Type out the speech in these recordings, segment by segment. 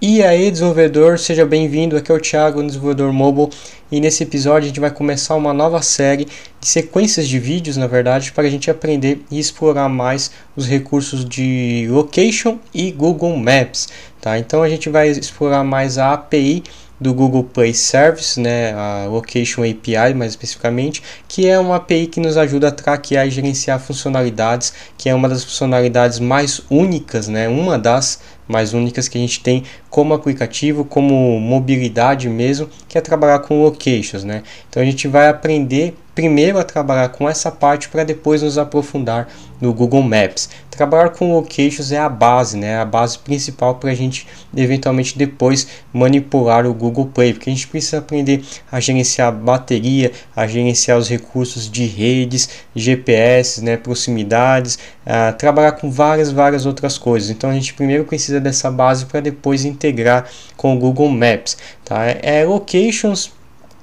E aí, desenvolvedor, seja bem-vindo. Aqui é o Thiago, desenvolvedor mobile, e nesse episódio a gente vai começar uma nova série de sequências de vídeos, na verdade, para a gente aprender e explorar mais os recursos de Location e Google Maps, tá? Então a gente vai explorar mais a API do Google Play Service, né, a Location API mais especificamente, que é uma API que nos ajuda a traquear e gerenciar funcionalidades, que é uma das funcionalidades mais únicas, né, uma das mais únicas que a gente tem como aplicativo, como mobilidade mesmo, que é trabalhar com locations, né? Então a gente vai aprender primeiro a trabalhar com essa parte para depois nos aprofundar no Google Maps. Trabalhar com locations é a base, né? A base principal para a gente eventualmente depois manipular o Google Play, porque a gente precisa aprender a gerenciar bateria, a gerenciar os recursos de redes, GPS, né? Proximidades, a trabalhar com várias, várias outras coisas. Então a gente primeiro precisa precisa dessa base para depois integrar com o Google Maps. Tá? É, é locations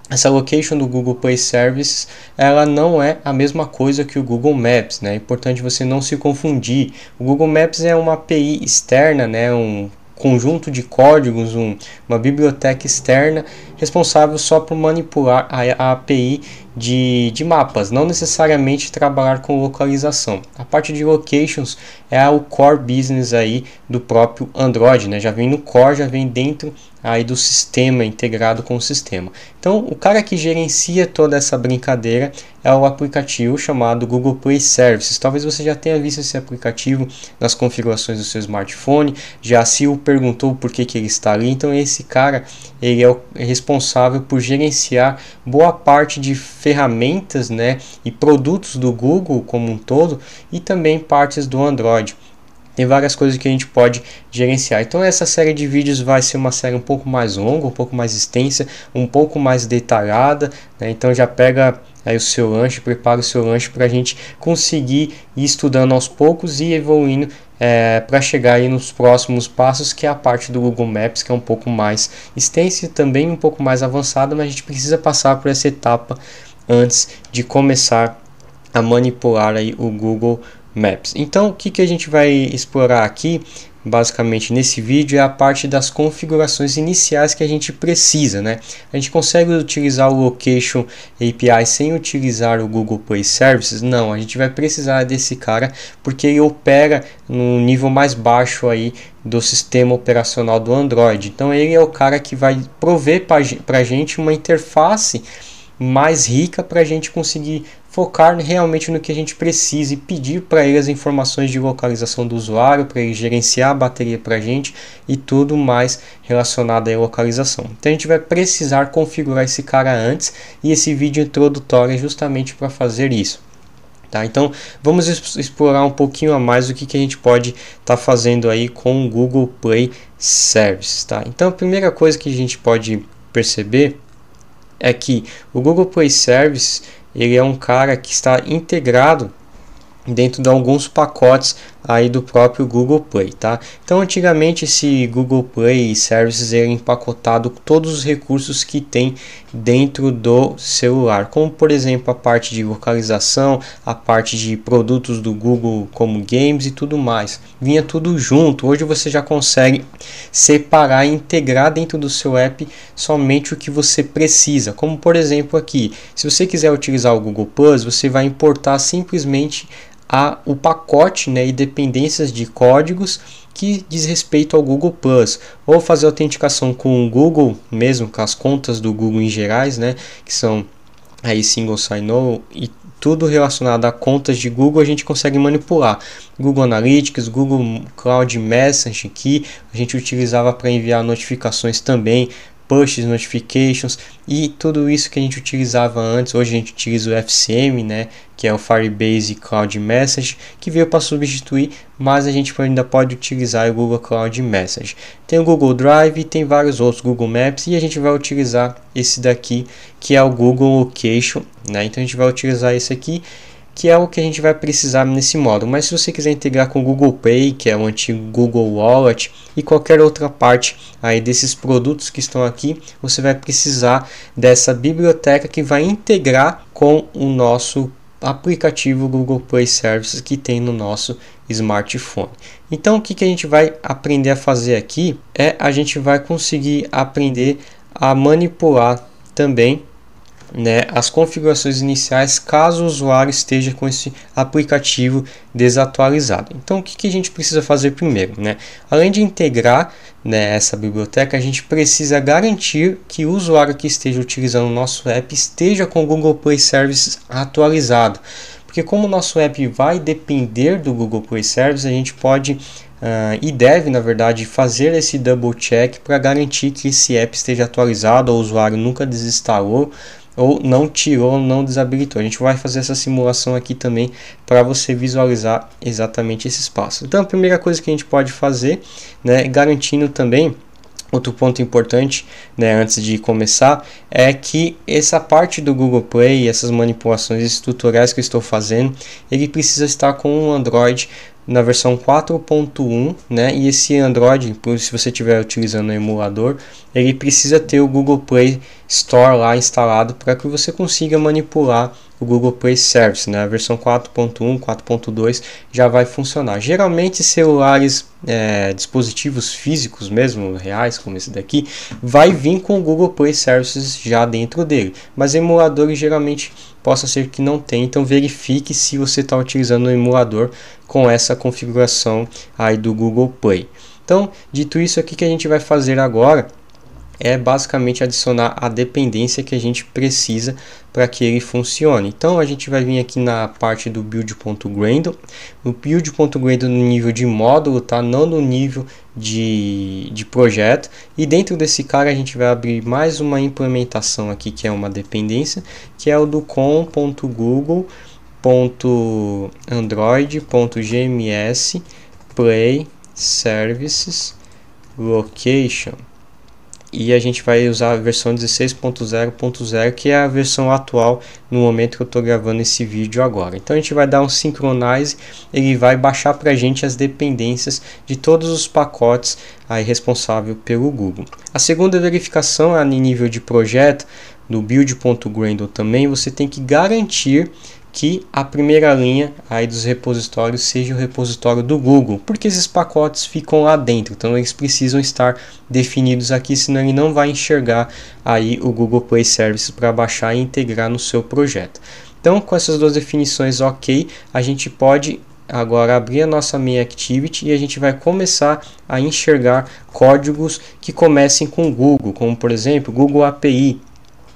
essa location do Google Play Services ela não é a mesma coisa que o Google Maps, né? É importante você não se confundir. O Google Maps é uma API externa, né? Um conjunto de códigos, um, uma biblioteca externa responsável só por manipular a, a API de, de, mapas, não necessariamente trabalhar com localização. A parte de locations é o core business aí do próprio Android, né? já vem no core, já vem dentro aí do sistema integrado com o sistema. Então, o cara que gerencia toda essa brincadeira é o aplicativo chamado Google Play Services. Talvez você já tenha visto esse aplicativo nas configurações do seu smartphone, já se o perguntou por que, que ele está ali. Então, esse cara ele é o responsável por gerenciar boa parte de ferramentas né, e produtos do Google como um todo e também partes do Android tem várias coisas que a gente pode gerenciar. Então essa série de vídeos vai ser uma série um pouco mais longa, um pouco mais extensa, um pouco mais detalhada, né? então já pega aí o seu lanche, prepara o seu lanche para a gente conseguir ir estudando aos poucos e evoluindo é, para chegar aí nos próximos passos, que é a parte do Google Maps, que é um pouco mais extensa e também um pouco mais avançada, mas a gente precisa passar por essa etapa antes de começar a manipular aí o Google Maps Maps. Então, o que, que a gente vai explorar aqui, basicamente nesse vídeo, é a parte das configurações iniciais que a gente precisa. Né? A gente consegue utilizar o Location API sem utilizar o Google Play Services? Não, a gente vai precisar desse cara porque ele opera no nível mais baixo aí do sistema operacional do Android. Então, ele é o cara que vai prover para a gente uma interface mais rica para a gente conseguir focar realmente no que a gente precisa e pedir para ele as informações de localização do usuário, para ele gerenciar a bateria para a gente e tudo mais relacionado à localização. Então a gente vai precisar configurar esse cara antes e esse vídeo introdutório é justamente para fazer isso. Tá, então vamos explorar um pouquinho a mais o que, que a gente pode estar tá fazendo aí com o Google Play Service. Tá? Então a primeira coisa que a gente pode perceber é que o Google Play Service ele é um cara que está integrado dentro de alguns pacotes aí do próprio Google Play, tá? Então, antigamente esse Google Play Services era empacotado todos os recursos que tem dentro do celular, como por exemplo a parte de localização, a parte de produtos do Google como games e tudo mais. Vinha tudo junto. Hoje você já consegue separar e integrar dentro do seu app somente o que você precisa, como por exemplo aqui, se você quiser utilizar o Google Plus, você vai importar simplesmente a o pacote né, e dependências de códigos que diz respeito ao Google Plus, ou fazer autenticação com o Google mesmo, com as contas do Google em gerais, né, que são aí single sign-on e tudo relacionado a contas de Google a gente consegue manipular. Google Analytics, Google Cloud Messenger que a gente utilizava para enviar notificações também push notifications e tudo isso que a gente utilizava antes. Hoje a gente utiliza o FCM, né, que é o Firebase Cloud Message, que veio para substituir, mas a gente ainda pode utilizar o Google Cloud Message. Tem o Google Drive, tem vários outros Google Maps e a gente vai utilizar esse daqui, que é o Google Location, né? Então a gente vai utilizar esse aqui que é o que a gente vai precisar nesse módulo. Mas se você quiser integrar com o Google Pay, que é o antigo Google Wallet, e qualquer outra parte aí desses produtos que estão aqui, você vai precisar dessa biblioteca que vai integrar com o nosso aplicativo Google Play Services que tem no nosso smartphone. Então, o que, que a gente vai aprender a fazer aqui é a gente vai conseguir aprender a manipular também né, as configurações iniciais caso o usuário esteja com esse aplicativo desatualizado. Então, o que, que a gente precisa fazer primeiro? Né? Além de integrar né, essa biblioteca, a gente precisa garantir que o usuário que esteja utilizando o nosso app esteja com o Google Play Services atualizado. Porque como o nosso app vai depender do Google Play Services, a gente pode Uh, e deve, na verdade, fazer esse double check para garantir que esse app esteja atualizado, o usuário nunca desinstalou, ou não tirou, ou não desabilitou. A gente vai fazer essa simulação aqui também para você visualizar exatamente esses passos. Então a primeira coisa que a gente pode fazer, né, garantindo também Outro ponto importante, né, antes de começar, é que essa parte do Google Play, essas manipulações, esses tutoriais que eu estou fazendo, ele precisa estar com o Android na versão 4.1, né? E esse Android, se você estiver utilizando o emulador, ele precisa ter o Google Play Store lá instalado para que você consiga manipular o Google Play Service, né? A versão 4.1, 4.2 já vai funcionar. Geralmente celulares, é, dispositivos físicos mesmo, reais, como esse daqui, vai vir com o Google Play Services já dentro dele. Mas emuladores geralmente possa ser que não tenha, então verifique se você está utilizando o emulador com essa configuração aí do Google Play. Então, dito isso, o que a gente vai fazer agora? é basicamente adicionar a dependência que a gente precisa para que ele funcione. Então a gente vai vir aqui na parte do build.gradle, o build.gradle no nível de módulo, tá? não no nível de, de projeto. E dentro desse cara a gente vai abrir mais uma implementação aqui que é uma dependência, que é o do com.google.android.gms play services location e a gente vai usar a versão 16.0.0 que é a versão atual no momento que eu estou gravando esse vídeo agora. Então a gente vai dar um synchronize, ele vai baixar para a gente as dependências de todos os pacotes aí responsável pelo Google. A segunda verificação é nível de projeto, no build.gradle também, você tem que garantir que a primeira linha aí dos repositórios seja o repositório do Google, porque esses pacotes ficam lá dentro, então eles precisam estar definidos aqui, senão ele não vai enxergar aí o Google Play Services para baixar e integrar no seu projeto. Então, com essas duas definições ok, a gente pode agora abrir a nossa main activity e a gente vai começar a enxergar códigos que comecem com Google, como por exemplo Google API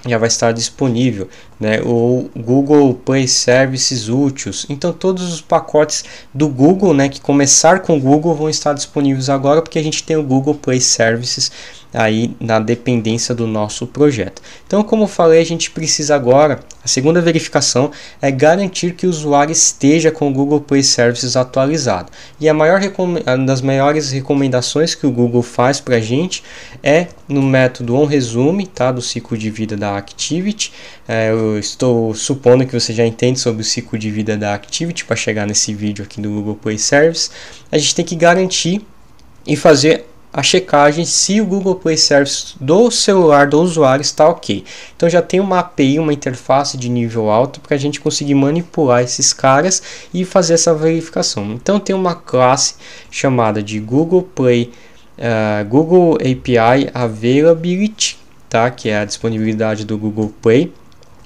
já vai estar disponível né, ou Google Play Services úteis. Então todos os pacotes do Google, né, que começar com o Google vão estar disponíveis agora, porque a gente tem o Google Play Services aí na dependência do nosso projeto. Então, como eu falei, a gente precisa agora, a segunda verificação é garantir que o usuário esteja com o Google Play Services atualizado. E a maior uma das maiores recomendações que o Google faz para a gente é no método OnResume, tá, do ciclo de vida da Activity. É, eu eu estou supondo que você já entende sobre o ciclo de vida da Activity para chegar nesse vídeo aqui do Google Play Service, a gente tem que garantir e fazer a checagem se o Google Play Service do celular do usuário está ok. Então já tem uma API, uma interface de nível alto para a gente conseguir manipular esses caras e fazer essa verificação. Então tem uma classe chamada de Google Play uh, Google API Availability, tá? que é a disponibilidade do Google Play.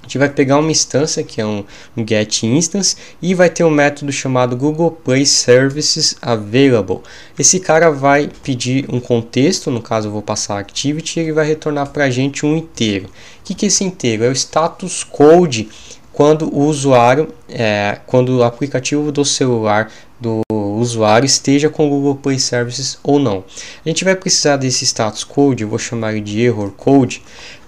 A gente vai pegar uma instância que é um, um get instance e vai ter um método chamado Google Play Services Available. Esse cara vai pedir um contexto, no caso eu vou passar activity, e ele vai retornar para a gente um inteiro. O que, que é esse inteiro? É o status code quando o usuário, é, quando o aplicativo do celular do usuário esteja com o Google Play Services ou não. A gente vai precisar desse status code, eu vou chamar de error code,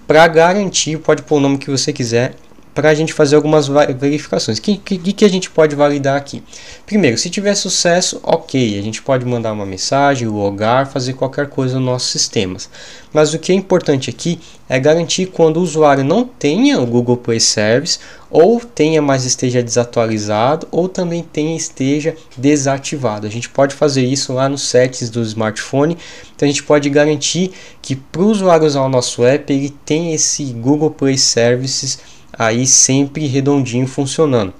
para garantir, pode pôr o nome que você quiser, para a gente fazer algumas verificações. O que, que, que, a gente pode validar aqui? Primeiro, se tiver sucesso, ok, a gente pode mandar uma mensagem, logar, fazer qualquer coisa nos nossos sistemas. Mas o que é importante aqui é garantir quando o usuário não tenha o Google Play Service, ou tenha, mas esteja desatualizado, ou também tenha esteja desativado. A gente pode fazer isso lá nos settings do smartphone, então a gente pode garantir que para o usuário usar o nosso app, ele tem esse Google Play Services aí sempre redondinho funcionando.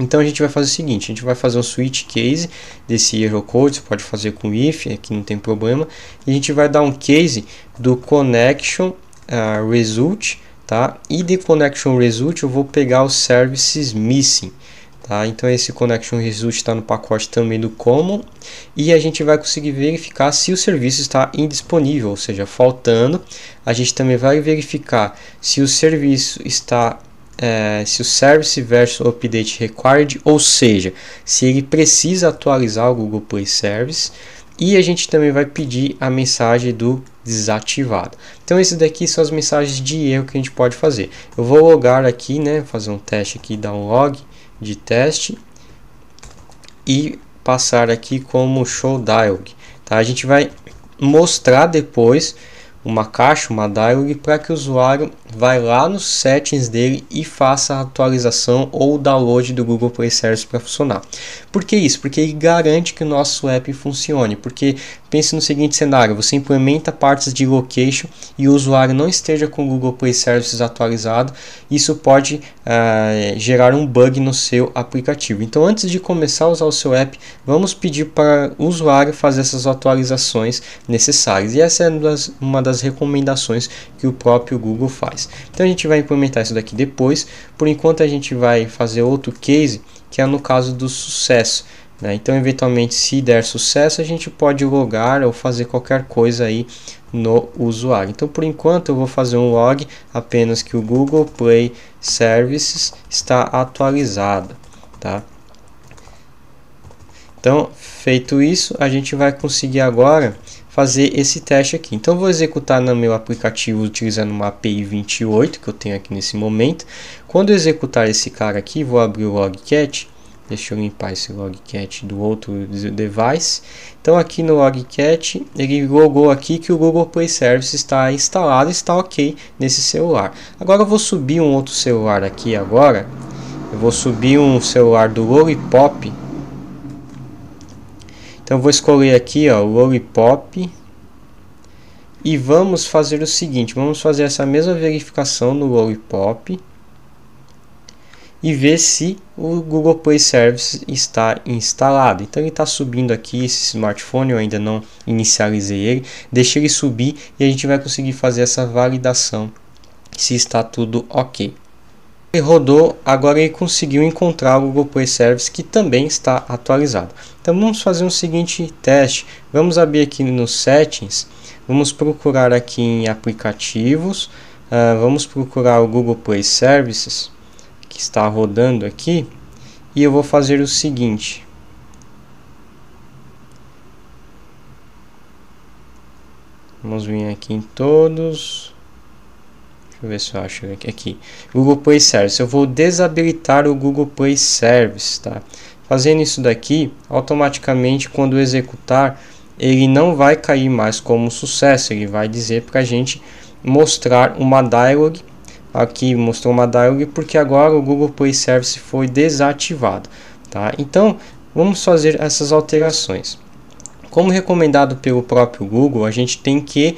Então a gente vai fazer o seguinte, a gente vai fazer um switch case desse erro code, você pode fazer com if, aqui é não tem problema. E a gente vai dar um case do connection uh, result, tá? E de connection result eu vou pegar os services missing, tá? Então esse connection result está no pacote também do common e a gente vai conseguir verificar se o serviço está indisponível, ou seja, faltando. A gente também vai verificar se o serviço está é, se o Service versus Update Required, ou seja, se ele precisa atualizar o Google Play Service. E a gente também vai pedir a mensagem do desativado. Então esses daqui são as mensagens de erro que a gente pode fazer. Eu vou logar aqui, né, fazer um teste aqui, dar um log de teste e passar aqui como show dialog. Tá? A gente vai mostrar depois uma caixa, uma dialog, para que o usuário vá lá nos settings dele e faça a atualização ou o download do Google Play Service para funcionar. Por que isso? Porque ele garante que o nosso app funcione, porque Pense no seguinte cenário: você implementa partes de location e o usuário não esteja com o Google Play Services atualizado, isso pode uh, gerar um bug no seu aplicativo. Então, antes de começar a usar o seu app, vamos pedir para o usuário fazer essas atualizações necessárias. E essa é uma das, uma das recomendações que o próprio Google faz. Então, a gente vai implementar isso daqui depois. Por enquanto, a gente vai fazer outro case que é no caso do sucesso. Né? Então, eventualmente, se der sucesso, a gente pode logar ou fazer qualquer coisa aí no usuário. Então, por enquanto, eu vou fazer um log apenas que o Google Play Services está atualizado. Tá? Então, feito isso, a gente vai conseguir agora fazer esse teste aqui. Então, vou executar no meu aplicativo utilizando uma API 28 que eu tenho aqui nesse momento. Quando eu executar esse cara aqui, vou abrir o logcat deixou em paz esse logcat do outro device. Então aqui no logcat ele logou aqui que o Google Play Service está instalado, está ok nesse celular. Agora eu vou subir um outro celular aqui agora. Eu vou subir um celular do Lollipop. Então vou escolher aqui ó, Lollipop e vamos fazer o seguinte, vamos fazer essa mesma verificação no Lollipop e ver se o Google Play Service está instalado. Então ele está subindo aqui esse smartphone, eu ainda não inicializei ele, Deixe ele subir e a gente vai conseguir fazer essa validação se está tudo ok. Ele rodou, agora ele conseguiu encontrar o Google Play Service que também está atualizado. Então vamos fazer um seguinte teste, vamos abrir aqui nos settings, vamos procurar aqui em aplicativos, uh, vamos procurar o Google Play Services que está rodando aqui e eu vou fazer o seguinte. Vamos vir aqui em todos. Deixa eu ver se eu acho aqui. Google Play Service. Eu vou desabilitar o Google Play Service, tá? Fazendo isso daqui, automaticamente quando executar, ele não vai cair mais como sucesso. Ele vai dizer para a gente mostrar uma dialog aqui mostrou uma dialog porque agora o Google Play Service foi desativado. Tá? Então, vamos fazer essas alterações. Como recomendado pelo próprio Google, a gente tem que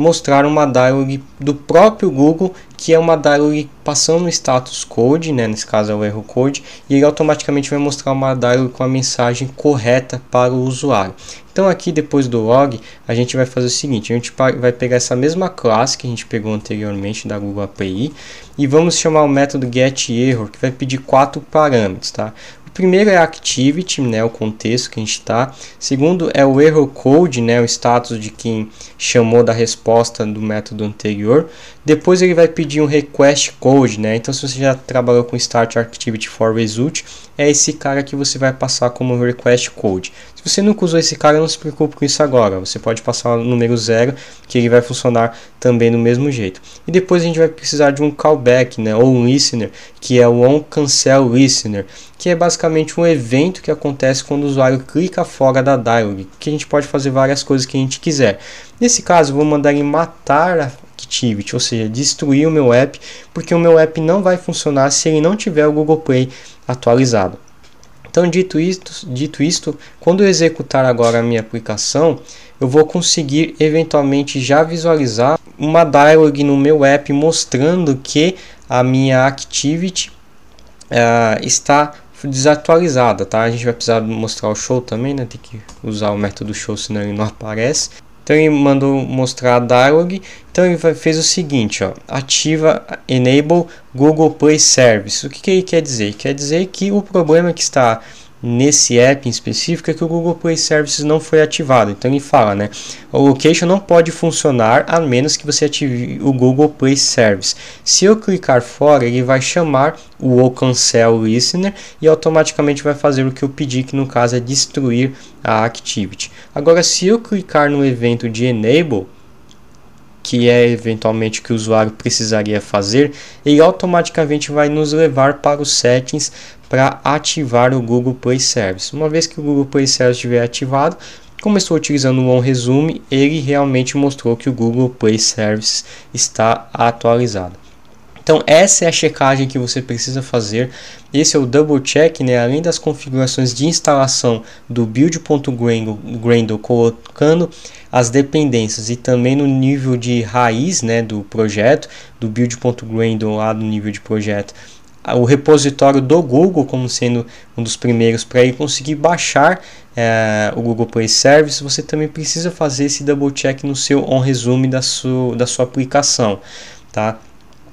mostrar uma dialog do próprio Google, que é uma dialog passando o status code, né, nesse caso é o erro code, e ele automaticamente vai mostrar uma dialog com a mensagem correta para o usuário. Então aqui depois do log, a gente vai fazer o seguinte, a gente vai pegar essa mesma classe que a gente pegou anteriormente da Google API e vamos chamar o método getError, que vai pedir quatro parâmetros, tá? O primeiro é a activity, né, o contexto que a gente está. Segundo é o error code, né, o status de quem chamou da resposta do método anterior. Depois ele vai pedir um request code, né? Então se você já trabalhou com start activity for result, é esse cara que você vai passar como request code. Se você nunca usou esse cara, não se preocupe com isso agora. Você pode passar o número 0, que ele vai funcionar também do mesmo jeito. E depois a gente vai precisar de um callback, né, ou um listener, que é o onCancelListener, que é basicamente um evento que acontece quando o usuário clica fora da dialog, que a gente pode fazer várias coisas que a gente quiser. Nesse caso, vou mandar ele matar a Activity, ou seja, destruir o meu app, porque o meu app não vai funcionar se ele não tiver o Google Play atualizado. Então, dito isto, dito isto, quando eu executar agora a minha aplicação, eu vou conseguir eventualmente já visualizar uma dialog no meu app mostrando que a minha activity uh, está desatualizada, tá? A gente vai precisar mostrar o show também, né? Tem que usar o método show, senão ele não aparece. Então ele mandou mostrar a dialog. Então ele fez o seguinte, ó, ativa Enable Google Play Service. O que, que ele quer dizer? Quer dizer que o problema que está nesse app em específico é que o Google Play Services não foi ativado. Então ele fala, né? O location não pode funcionar a menos que você ative o Google Play Service. Se eu clicar fora, ele vai chamar o cancel listener e automaticamente vai fazer o que eu pedi, que no caso é destruir a activity. Agora, se eu clicar no evento de enable, que é eventualmente que o usuário precisaria fazer, ele automaticamente vai nos levar para os settings para ativar o Google Play Service. Uma vez que o Google Play Service estiver ativado, como estou utilizando o OnResume, ele realmente mostrou que o Google Play Service está atualizado. Então essa é a checagem que você precisa fazer. Esse é o double check, né? além das configurações de instalação do build.gradle colocando as dependências e também no nível de raiz né, do projeto, do build.gradle lá no nível de projeto, o repositório do Google como sendo um dos primeiros para ele conseguir baixar é, o Google Play Service, você também precisa fazer esse double check no seu on resume da, da sua aplicação, tá?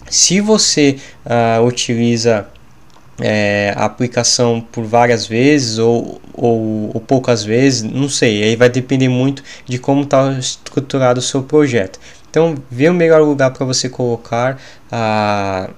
Se você uh, utiliza é, a aplicação por várias vezes ou, ou, ou, poucas vezes, não sei, aí vai depender muito de como está estruturado o seu projeto. Então, vê o melhor lugar para você colocar Uh,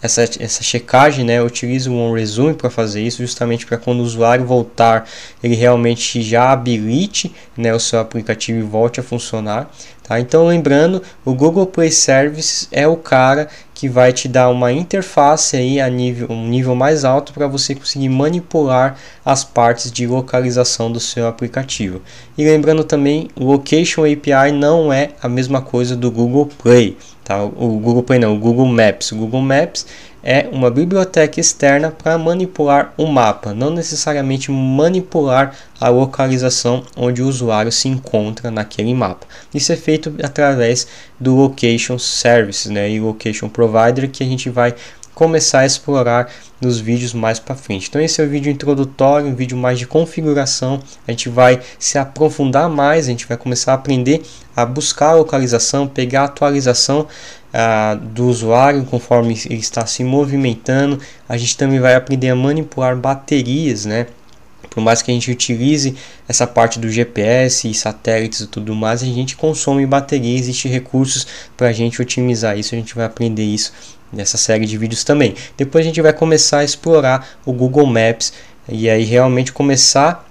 essa, essa checagem, né, Utilize um resume para fazer isso, justamente para quando o usuário voltar, ele realmente já habilite né, o seu aplicativo e volte a funcionar. Tá? Então, lembrando, o Google Play Services é o cara que vai te dar uma interface aí a nível, um nível mais alto para você conseguir manipular as partes de localização do seu aplicativo. E lembrando também, o Location API não é a mesma coisa do Google Play. Tá? O Google Play não, o Google Maps. O Google Maps é uma biblioteca externa para manipular o mapa, não necessariamente manipular a localização onde o usuário se encontra naquele mapa. Isso é feito através do Location Service né, e Location Provider, que a gente vai começar a explorar nos vídeos mais para frente. Então esse é o vídeo introdutório, um vídeo mais de configuração. A gente vai se aprofundar mais, a gente vai começar a aprender a buscar a localização, pegar a atualização ah, do usuário conforme ele está se movimentando. A gente também vai aprender a manipular baterias, né? por mais que a gente utilize essa parte do GPS e satélites e tudo mais, a gente consome bateria, existe recursos para a gente otimizar isso, a gente vai aprender isso nessa série de vídeos também. Depois a gente vai começar a explorar o Google Maps e aí realmente começar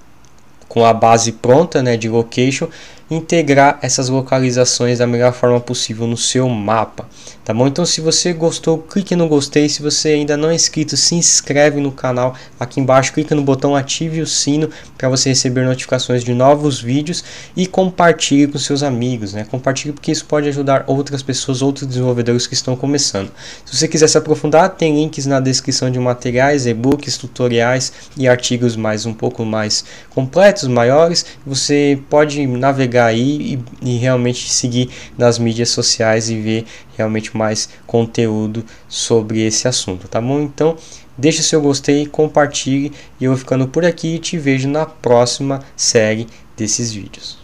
com a base pronta né, de location integrar essas localizações da melhor forma possível no seu mapa, tá bom? Então se você gostou, clique no gostei, se você ainda não é inscrito, se inscreve no canal aqui embaixo, clique no botão ative o sino para você receber notificações de novos vídeos e compartilhe com seus amigos, né? Compartilhe porque isso pode ajudar outras pessoas, outros desenvolvedores que estão começando. Se você quiser se aprofundar, tem links na descrição de materiais, e-books, tutoriais e artigos mais um pouco mais completos, maiores, você pode navegar pegar aí e, e realmente seguir nas mídias sociais e ver realmente mais conteúdo sobre esse assunto, tá bom? Então, deixa seu gostei, compartilhe e eu vou ficando por aqui e te vejo na próxima série desses vídeos.